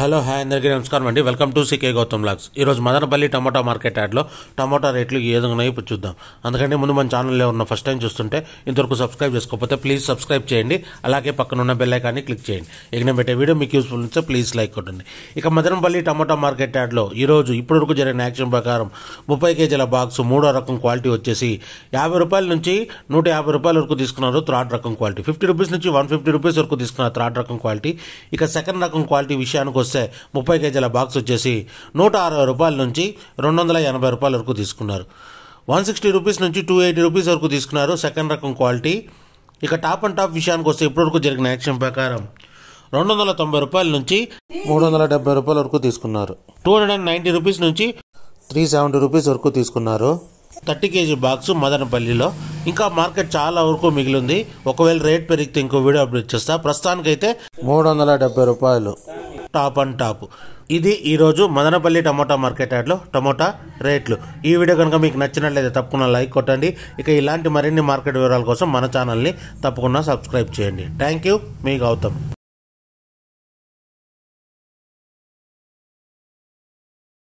hello hi అందరికీ నమస్కారం అండి వెల్కమ్ టు సికే గౌతమ్ లాక్స్ ఈరోజు మదనపల్లి టమాటా మార్కెట్ యాడ్లో టమాటా రేట్లు ఏ విధంగా ఇప్పుడు చూద్దాం అందుకంటే ముందు మన ఛానల్లో ఉన్న ఫస్ట్ టైం చూస్తుంటే ఇంతవరకు సబ్స్క్రైబ్ చేసుకోకపోతే ప్లీజ్ సబ్స్క్రైబ్ చేయండి అలాగే పక్కన ఉన్న బెల్ ఐకాన్ని క్లిక్ చేయండి ఇక నేను పెట్టే వీడియో మీకు యూస్ఫుల్ ఉంటే ప్లీజ్ లైక్ కొట్టండి ఇక మదనపల్లి టమాటా మార్కెట్ యాడ్లో ఈరోజు ఇప్పటివరకు జరిగిన యాక్షన్ ప్రకారం ముప్పై కేజీల బాక్స్ మూడో రకం క్వాలిటీ వచ్చేసి యాభై రూపాయల నుంచి నూట యాభై రూపాయల వరకు తీసుకున్నారు థర్డ్ రకం క్వాలిటీ ఫిఫ్టీ రూపీస్ నుంచి వన్ ఫిఫ్టీ రూపీస్ వరకు తీసుకున్నారు థర్డ్ రకం క్వాలిటీ ఇక సెకండ్ రకం క్వాలిటీ విషయానికి వస్తే ముప్పై కేజీల బాక్స్ వచ్చేసి నూట అరవై రూపాయల నుంచి రెండు వందల ఎనభై రూపాయల వరకు తీసుకున్నారు వన్ సిక్స్టీ రూపీస్ నుంచి టూ ఎయిటీ రూపీస్ వరకు తీసుకున్నారు సెకండ్ రకం క్వాలిటీ ఇక టాప్ అండ్ టాప్ విషయానికి వస్తే ఇప్పటివరకు జరిగిన యాక్షన్ ప్రకారం రెండు వందల తొంభై రూపాయల నుంచి మూడు వందల డెబ్బై రూపాయల వరకు తీసుకున్నారు two hundred and ninety rupees నుంచి త్రీ సెవెంటీ రూపీస్ వరకు తీసుకున్నారు థర్టీ కేజీ బాక్స్ మదనపల్లిలో ఇంకా మార్కెట్ చాలా వరకు మిగిలింది ఒకవేళ రేట్ పెరిగితే ఇంకో వీడియో అప్డేట్ చేస్తా ప్రస్తుతానికైతే మూడు వందల డెబ్బై రూపాయలు టాప్ అండ్ టాప్ ఇది ఈరోజు మదనపల్లి టమోటా మార్కెట్ యార్డ్లో టమోటా రేట్లు ఈ వీడియో కనుక మీకు నచ్చినట్లయితే తప్పకుండా లైక్ కొట్టండి ఇక ఇలాంటి మరిన్ని మార్కెట్ వివరాల కోసం మన ఛానల్ని తప్పకుండా సబ్స్క్రైబ్ చేయండి థ్యాంక్ యూ మీ గౌతమ్